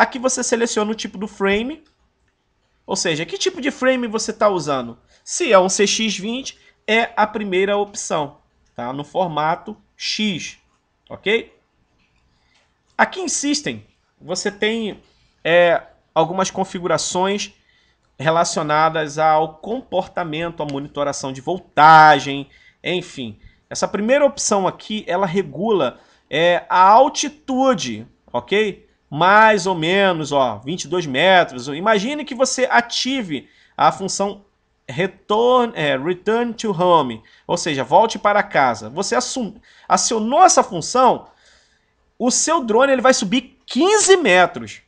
Aqui você seleciona o tipo do frame, ou seja, que tipo de frame você está usando. Se é um CX20, é a primeira opção, tá? no formato X, ok? Aqui insistem, você tem é, algumas configurações relacionadas ao comportamento, à monitoração de voltagem, enfim. Essa primeira opção aqui, ela regula é, a altitude, ok? mais ou menos ó, 22 metros. Imagine que você ative a função return, é, return to home, ou seja, volte para casa. Você assume, acionou essa função, o seu drone ele vai subir 15 metros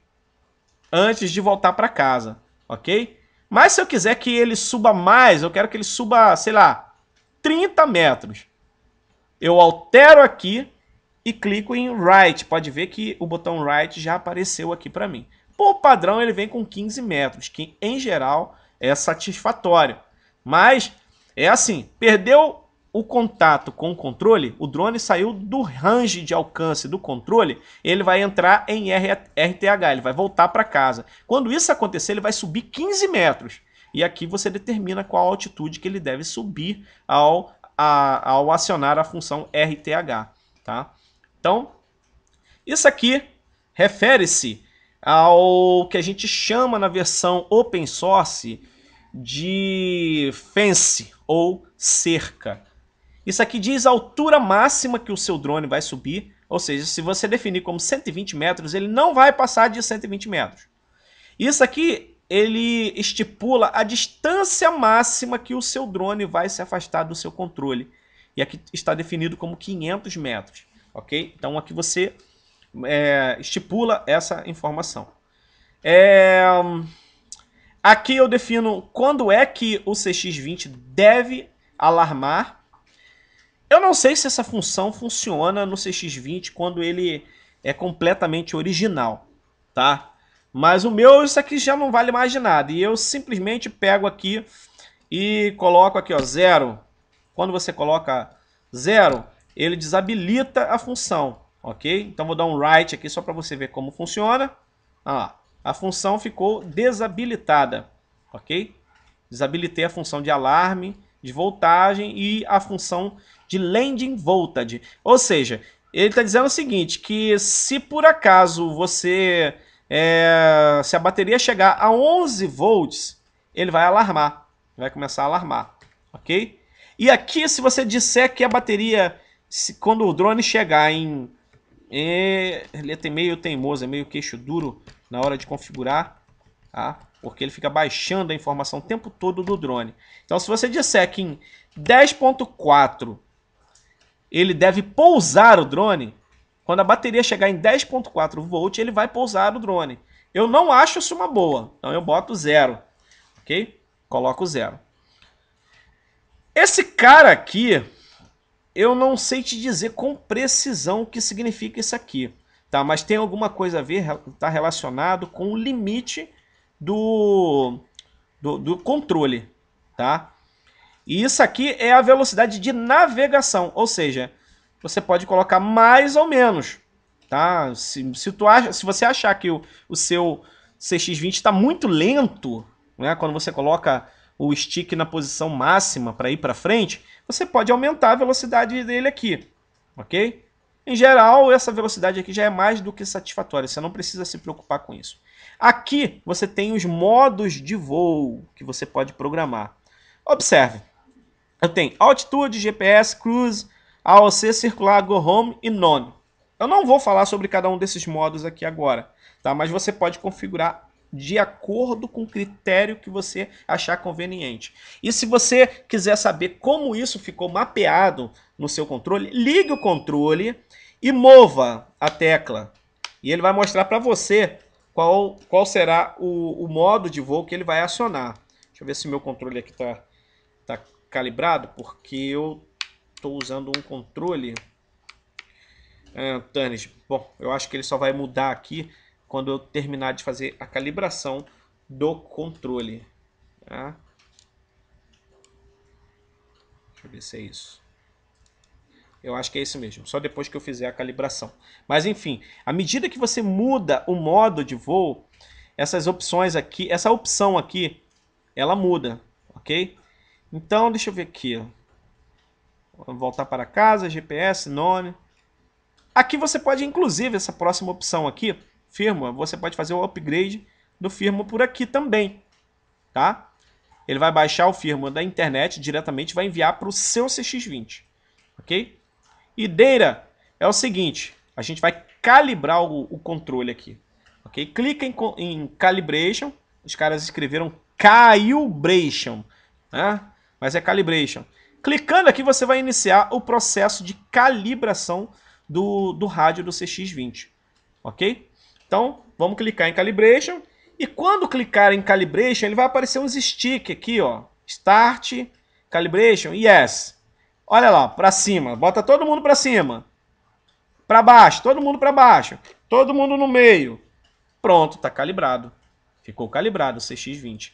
antes de voltar para casa, ok? Mas se eu quiser que ele suba mais, eu quero que ele suba, sei lá, 30 metros. Eu altero aqui e clico em Right. Pode ver que o botão Right já apareceu aqui para mim. Por padrão, ele vem com 15 metros, que em geral é satisfatório. Mas é assim, perdeu o contato com o controle, o drone saiu do range de alcance do controle, ele vai entrar em RTH, ele vai voltar para casa. Quando isso acontecer, ele vai subir 15 metros. E aqui você determina qual altitude que ele deve subir ao, a, ao acionar a função RTH. Tá? Então, isso aqui refere-se ao que a gente chama na versão open source de fence ou cerca. Isso aqui diz a altura máxima que o seu drone vai subir, ou seja, se você definir como 120 metros, ele não vai passar de 120 metros. Isso aqui ele estipula a distância máxima que o seu drone vai se afastar do seu controle. E aqui está definido como 500 metros ok? Então aqui você é, estipula essa informação. É, aqui eu defino quando é que o CX20 deve alarmar. Eu não sei se essa função funciona no CX20 quando ele é completamente original, tá? Mas o meu, isso aqui já não vale mais de nada. E eu simplesmente pego aqui e coloco aqui, ó, zero. Quando você coloca zero, ele desabilita a função, ok? Então vou dar um write aqui só para você ver como funciona. Ah, a função ficou desabilitada, ok? Desabilitei a função de alarme, de voltagem e a função de landing voltage. Ou seja, ele está dizendo o seguinte, que se por acaso você... É, se a bateria chegar a 11 volts, ele vai alarmar, vai começar a alarmar, ok? E aqui, se você disser que a bateria se, quando o drone chegar em... É, ele é meio teimoso, é meio queixo duro na hora de configurar, tá? Porque ele fica baixando a informação o tempo todo do drone. Então, se você disser que em 10.4 ele deve pousar o drone, quando a bateria chegar em 10.4 V, ele vai pousar o drone. Eu não acho isso uma boa, então eu boto zero, ok? Coloco zero. Esse cara aqui, eu não sei te dizer com precisão o que significa isso aqui, tá? Mas tem alguma coisa a ver, está relacionado com o limite do, do, do controle, tá? E isso aqui é a velocidade de navegação, ou seja, você pode colocar mais ou menos, tá? Se, se, tu acha, se você achar que o, o seu CX-20 está muito lento, né? quando você coloca o stick na posição máxima para ir para frente, você pode aumentar a velocidade dele aqui, ok? Em geral, essa velocidade aqui já é mais do que satisfatória, você não precisa se preocupar com isso. Aqui você tem os modos de voo que você pode programar. Observe, eu tenho altitude, GPS, cruise, AOC, circular, go home e none. Eu não vou falar sobre cada um desses modos aqui agora, tá? mas você pode configurar de acordo com o critério que você achar conveniente. E se você quiser saber como isso ficou mapeado no seu controle, ligue o controle e mova a tecla. E ele vai mostrar para você qual, qual será o, o, modo de voo que ele vai acionar. Deixa eu ver se meu controle aqui está tá calibrado, porque eu estou usando um controle... Uh, ah, Tânis, bom, eu acho que ele só vai mudar aqui quando eu terminar de fazer a calibração do controle. Tá? Deixa eu ver se é isso. Eu acho que é isso mesmo, só depois que eu fizer a calibração. Mas enfim, à medida que você muda o modo de voo, essas opções aqui, essa opção aqui, ela muda, ok? Então, deixa eu ver aqui. voltar para casa, GPS, None. Aqui você pode, inclusive, essa próxima opção aqui, firmware, você pode fazer o upgrade do firmware por aqui também, tá? Ele vai baixar o firmware da internet diretamente vai enviar para o seu CX20, ok? deira é o seguinte, a gente vai calibrar o, o controle aqui, ok? Clica em, em, calibration, os caras escreveram calibration, né? Mas é calibration. Clicando aqui você vai iniciar o processo de calibração do, do rádio do CX20, ok? Então, vamos clicar em Calibration. E quando clicar em Calibration, ele vai aparecer uns stick aqui, ó. Start, Calibration, Yes. Olha lá, para cima. Bota todo mundo para cima. Para baixo, todo mundo para baixo. Todo mundo no meio. Pronto, tá calibrado. Ficou calibrado o CX20.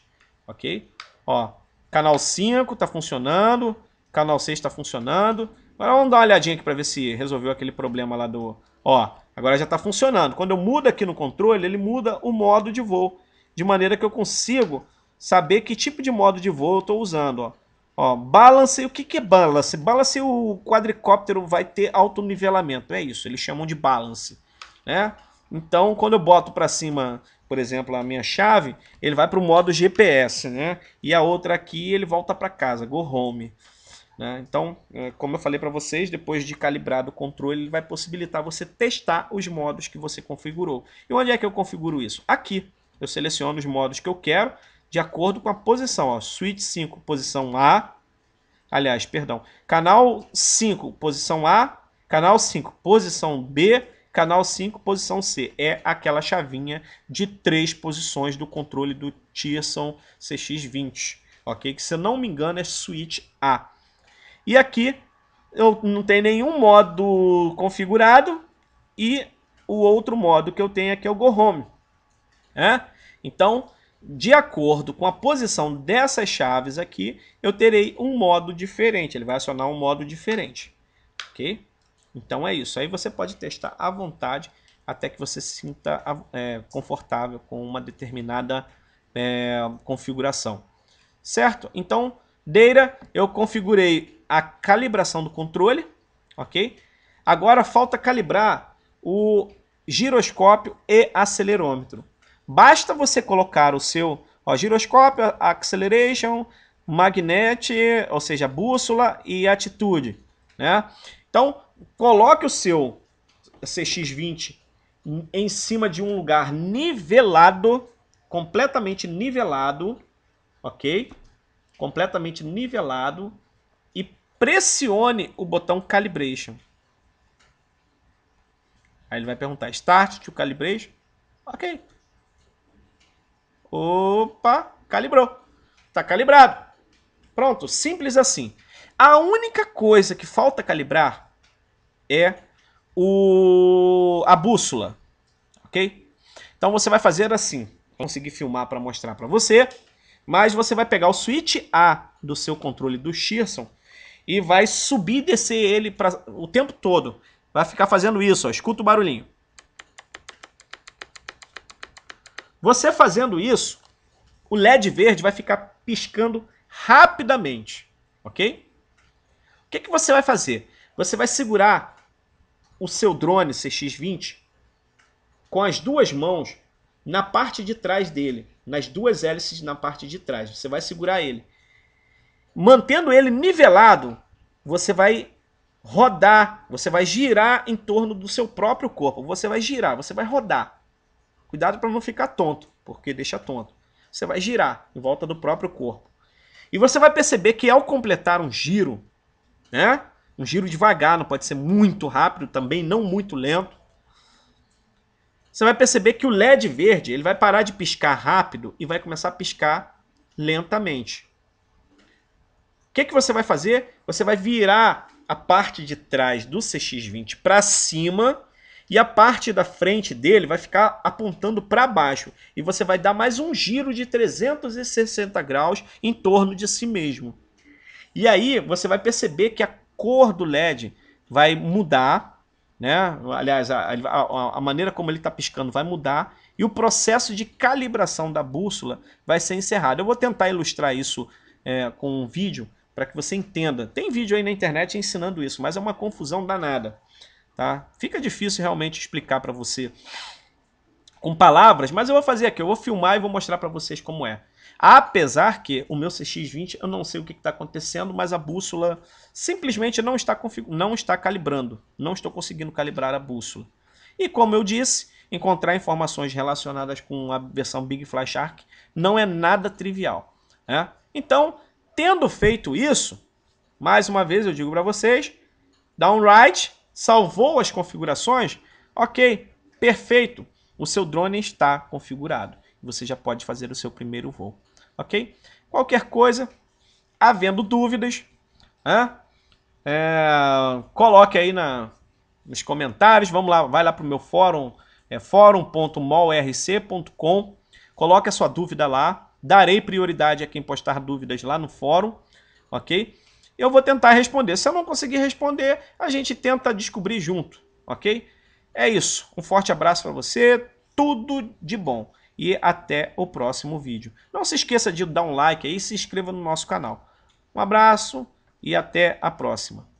OK? Ó, canal 5 tá funcionando, canal 6 tá funcionando. Agora vamos dar uma olhadinha aqui para ver se resolveu aquele problema lá do, ó, Agora já está funcionando. Quando eu mudo aqui no controle, ele muda o modo de voo, de maneira que eu consigo saber que tipo de modo de voo eu estou usando. Ó. Ó, balance, o que, que é balance? Balance o quadricóptero vai ter autonivelamento, é isso, eles chamam de balance. Né? Então, quando eu boto para cima, por exemplo, a minha chave, ele vai para o modo GPS, né? E a outra aqui, ele volta para casa, go home. Né? Então, é, como eu falei para vocês, depois de calibrado o controle, ele vai possibilitar você testar os modos que você configurou. E onde é que eu configuro isso? Aqui, eu seleciono os modos que eu quero de acordo com a posição. Ó, switch 5, posição A. Aliás, perdão. Canal 5, posição A. Canal 5, posição B. Canal 5, posição C. É aquela chavinha de três posições do controle do Tierson CX20. Ok? Que se não me engano é switch A. E aqui eu não tenho nenhum modo configurado e o outro modo que eu tenho aqui é o Go Home. Né? Então, de acordo com a posição dessas chaves aqui, eu terei um modo diferente. Ele vai acionar um modo diferente. Ok? Então é isso. Aí você pode testar à vontade até que você se sinta é, confortável com uma determinada é, configuração. Certo? Então, Deira, eu configurei a calibração do controle, ok? Agora falta calibrar o giroscópio e acelerômetro. Basta você colocar o seu ó, giroscópio, acceleration, magnete, ou seja, bússola e atitude, né? Então, coloque o seu CX-20 em cima de um lugar nivelado, completamente nivelado, ok? Completamente nivelado, pressione o botão Calibration. Aí ele vai perguntar, Start to Calibration? Ok. Opa, calibrou. Está calibrado. Pronto, simples assim. A única coisa que falta calibrar é o a bússola, ok? Então você vai fazer assim. Consegui filmar para mostrar para você, mas você vai pegar o switch A do seu controle do Shearson e vai subir e descer ele pra, o tempo todo. Vai ficar fazendo isso, ó, escuta o barulhinho. Você fazendo isso, o LED verde vai ficar piscando rapidamente, ok? O que, que você vai fazer? Você vai segurar o seu drone CX-20 com as duas mãos na parte de trás dele, nas duas hélices na parte de trás. Você vai segurar ele. Mantendo ele nivelado, você vai rodar, você vai girar em torno do seu próprio corpo. Você vai girar, você vai rodar. Cuidado para não ficar tonto, porque deixa tonto. Você vai girar em volta do próprio corpo. E você vai perceber que ao completar um giro, né? Um giro devagar, não pode ser muito rápido também, não muito lento. Você vai perceber que o LED verde, ele vai parar de piscar rápido e vai começar a piscar lentamente que, que você vai fazer? Você vai virar a parte de trás do CX20 para cima e a parte da frente dele vai ficar apontando para baixo. E você vai dar mais um giro de 360 graus em torno de si mesmo. E aí você vai perceber que a cor do LED vai mudar, né? aliás, a, a, a maneira como ele está piscando vai mudar e o processo de calibração da bússola vai ser encerrado. Eu vou tentar ilustrar isso é, com um vídeo, para que você entenda. Tem vídeo aí na internet ensinando isso, mas é uma confusão danada. Tá? Fica difícil realmente explicar para você com palavras, mas eu vou fazer aqui, eu vou filmar e vou mostrar para vocês como é. Apesar que o meu CX-20, eu não sei o que está acontecendo, mas a bússola simplesmente não está, não está calibrando. Não estou conseguindo calibrar a bússola. E como eu disse, encontrar informações relacionadas com a versão Big Fly Shark não é nada trivial. Né? Então, Tendo feito isso, mais uma vez eu digo para vocês, write, salvou as configurações, ok, perfeito, o seu drone está configurado. Você já pode fazer o seu primeiro voo, ok? Qualquer coisa, havendo dúvidas, é, coloque aí na, nos comentários, vamos lá, vai lá para o meu fórum, é fórum.molrc.com, coloque a sua dúvida lá, Darei prioridade a quem postar dúvidas lá no fórum, ok? Eu vou tentar responder. Se eu não conseguir responder, a gente tenta descobrir junto, ok? É isso. Um forte abraço para você, tudo de bom e até o próximo vídeo. Não se esqueça de dar um like aí e se inscreva no nosso canal. Um abraço e até a próxima.